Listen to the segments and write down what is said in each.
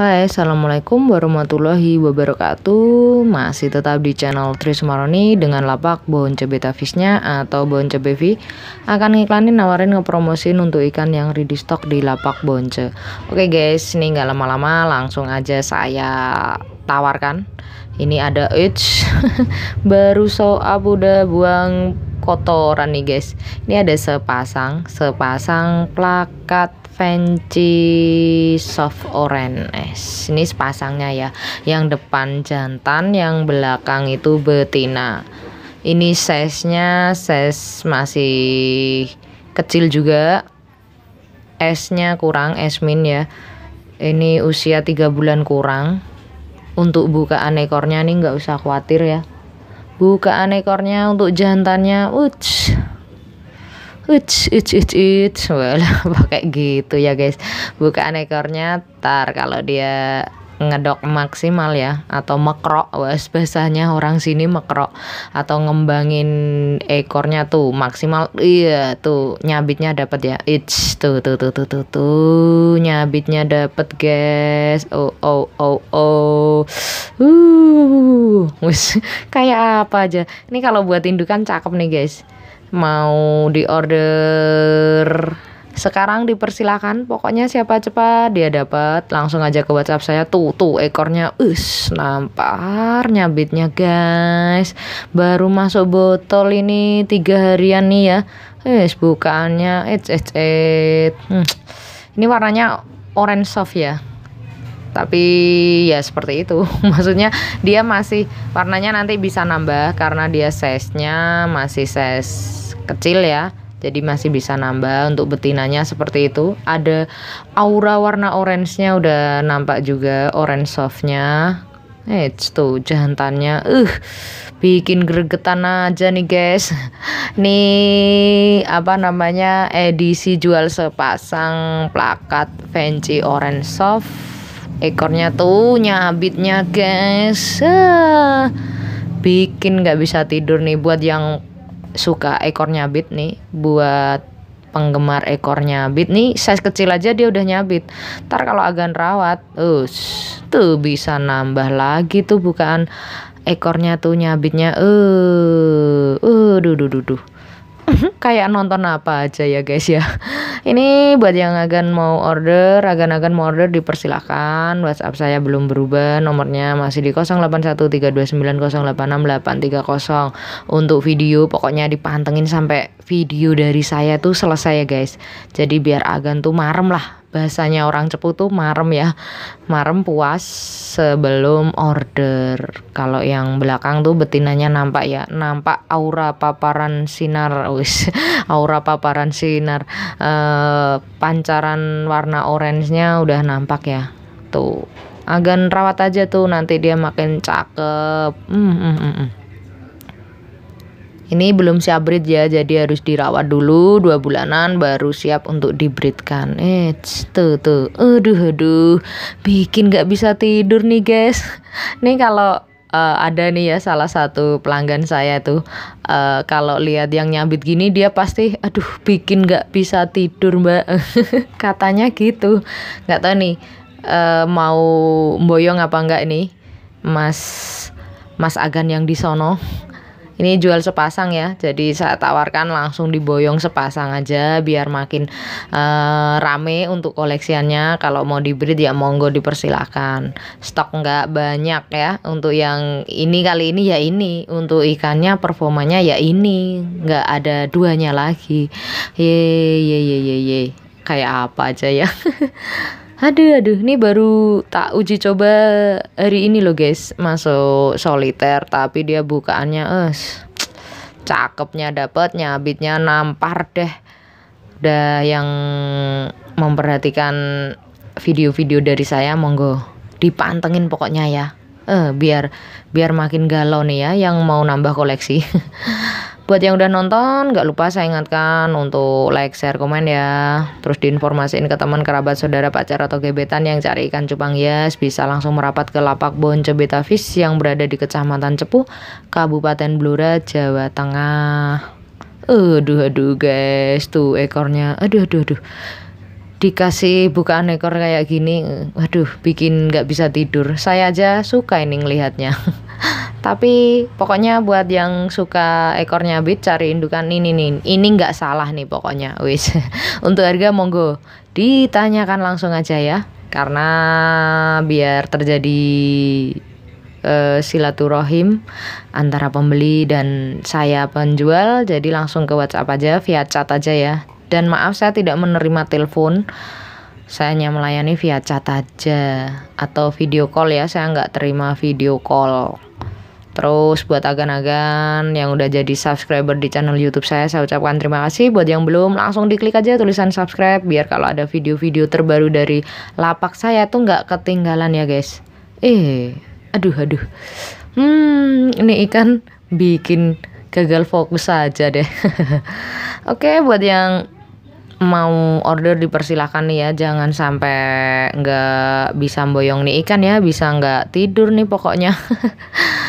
Hai, Assalamualaikum warahmatullahi wabarakatuh Masih tetap di channel Tris Maroni dengan lapak Bonce betafishnya atau Bonce Bevi Akan ngiklanin nawarin ngepromosin untuk ikan yang ready stock di lapak Bonce Oke guys, ini nggak lama-lama langsung aja saya tawarkan Ini ada uch Baru so up udah buang kotoran nih guys Ini ada sepasang, sepasang plakat Fancy soft orange ini sepasangnya ya yang depan jantan yang belakang itu betina ini size nya size masih kecil juga S nya kurang S min ya ini usia 3 bulan kurang untuk bukaan ekornya nih nggak usah khawatir ya bukaan ekornya untuk jantannya uts uch uch uch uch well, pakai gitu ya guys bukaan ekornya tar kalau dia ngedok maksimal ya atau mekrok wes bahasanya orang sini mekrok atau ngembangin ekornya tuh maksimal iya tuh nyabitnya dapat ya it's tuh tuh tuh tuh tuh tuh nyabitnya dapat guys oh oh oh oh uh wes kayak apa aja ini kalau buat indukan cakep nih guys mau di order sekarang dipersilahkan pokoknya siapa cepat dia dapat langsung aja ke WhatsApp saya tuh tuh ekornya us nampar nyabitnya guys baru masuk botol ini tiga harian nih ya Eh bukaannya eh eh hmm. ini warnanya orange soft ya tapi ya seperti itu maksudnya dia masih warnanya nanti bisa nambah karena dia size-nya masih size kecil ya jadi masih bisa nambah untuk betinanya seperti itu ada aura warna orange-nya udah nampak juga orange soft-nya eh tuh jantannya uh bikin gregetan aja nih guys nih apa namanya edisi jual sepasang plakat Fancy Orange Soft ekornya tuh nyabitnya guys ah, bikin nggak bisa tidur nih buat yang suka ekor nyabit nih buat penggemar ekor nyabit nih size kecil aja dia udah nyabit ntar kalau agan rawat us tuh bisa nambah lagi tuh bukan ekornya tuh nyabitnya eh uh, uh duh duh duh, duh. kayak nonton apa aja ya guys ya ini buat yang agan mau order, agan-agan mau order dipersilakan. WhatsApp saya belum berubah, nomornya masih di 081329086830. Untuk video pokoknya dipantengin sampai video dari saya tuh selesai ya guys. Jadi biar agan tuh marem lah bahasanya orang cepu tuh marem ya marem puas sebelum order kalau yang belakang tuh betinanya nampak ya nampak aura paparan sinar wis aura paparan sinar e, pancaran warna orange-nya udah nampak ya tuh agan rawat aja tuh nanti dia makin cakep mm, mm, mm. Ini belum siap breed ya, jadi harus dirawat dulu dua bulanan baru siap untuk dibreedkan. Eh, tuh tuh, aduh aduh, bikin nggak bisa tidur nih guys. Nih kalau uh, ada nih ya salah satu pelanggan saya tuh uh, kalau lihat yang nyambit gini dia pasti aduh bikin nggak bisa tidur mbak katanya gitu nggak tahu nih uh, mau boyong apa nggak nih mas mas Agan yang di ini jual sepasang ya jadi saya tawarkan langsung diboyong sepasang aja biar makin uh, rame untuk koleksiannya kalau mau dibreed ya monggo dipersilahkan stok nggak banyak ya untuk yang ini kali ini ya ini untuk ikannya performanya ya ini nggak ada duanya lagi ye ye ye ye, kayak apa aja ya Aduh, aduh, ini baru tak uji coba hari ini loh guys. Masuk soliter tapi dia bukaannya eh cakepnya dapetnya, nyabitnya nampar deh. Udah yang memperhatikan video-video dari saya monggo dipantengin pokoknya ya. Eh biar biar makin galau nih ya yang mau nambah koleksi. Buat yang udah nonton, gak lupa saya ingatkan untuk like, share, komen ya. Terus diinformasiin ke teman, kerabat, saudara, pacar atau gebetan yang cari ikan cupang hias bisa langsung merapat ke lapak Bon Cebeta Fish yang berada di Kecamatan Cepu, Kabupaten Blora, Jawa Tengah. Aduh aduh guys, tuh ekornya. Aduh aduh aduh. Dikasih bukaan ekor kayak gini, eh, aduh bikin gak bisa tidur. Saya aja suka ini ngelihatnya. Tapi pokoknya buat yang suka ekornya bit cari indukan ini nih. Ini nggak salah nih pokoknya. Wis. Untuk harga monggo ditanyakan langsung aja ya. Karena biar terjadi uh, silaturahim antara pembeli dan saya penjual. Jadi langsung ke WhatsApp aja via chat aja ya. Dan maaf saya tidak menerima telepon saya hanya melayani via chat aja atau video call ya saya nggak terima video call Terus buat agan-agan yang udah jadi subscriber di channel YouTube saya, saya ucapkan terima kasih. Buat yang belum, langsung diklik aja tulisan subscribe biar kalau ada video-video terbaru dari lapak saya tuh nggak ketinggalan ya guys. Eh, aduh aduh. Hmm, ini ikan bikin gagal fokus aja deh. Oke, okay, buat yang mau order dipersilahkan nih ya jangan sampai nggak bisa boyong nih ikan ya bisa nggak tidur nih pokoknya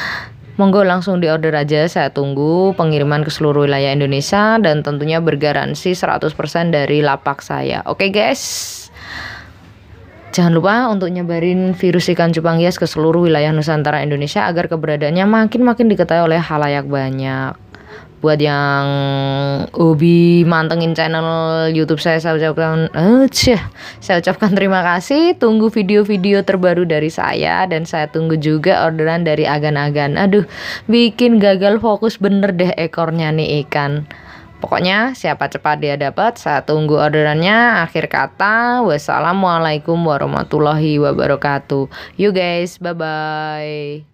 Monggo langsung di order aja, saya tunggu pengiriman ke seluruh wilayah Indonesia dan tentunya bergaransi 100% dari lapak saya. Oke okay guys, jangan lupa untuk nyebarin virus ikan cupang hias ke seluruh wilayah Nusantara Indonesia agar keberadaannya makin-makin diketahui oleh halayak banyak buat yang hobi mantengin channel YouTube saya saya ucapkan aja eh, saya ucapkan terima kasih tunggu video-video terbaru dari saya dan saya tunggu juga orderan dari agan-agan aduh bikin gagal fokus bener deh ekornya nih ikan Pokoknya siapa cepat dia dapat, saya tunggu orderannya. Akhir kata, wassalamualaikum warahmatullahi wabarakatuh. You guys, bye-bye.